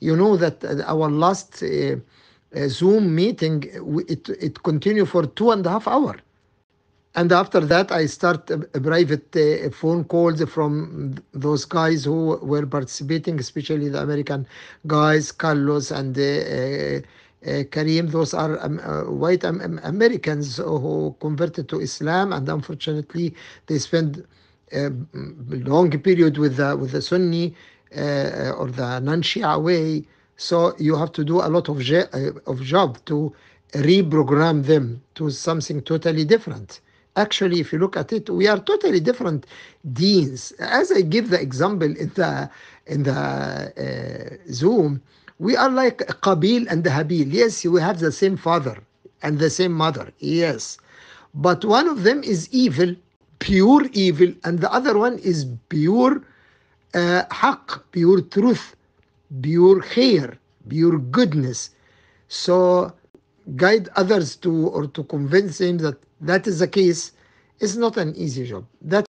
You know that uh, our last uh, uh Zoom meeting, it, it continued for two and a half hour. And after that, I start a, uh, a private uh, phone calls from those guys who were participating, especially the American guys, Carlos and uh, uh, those are um, uh, white um, um, Americans who converted to Islam, and unfortunately, they spend a long period with the, with the Sunni uh, uh or the non-Shia way. So you have to do a lot of, je- uh, of job to reprogram them to something totally different. Actually, if you look at it, we are totally different deans. As I give the example in the in the uh, Zoom, we are like Qabil and Habil. Yes, we have the same father and the same mother. Yes, but one of them is evil, pure evil, and the other one is pure uh, haqq, pure truth, pure khair, pure goodness. So guide others to or to convince him that that is the case is not an easy job. That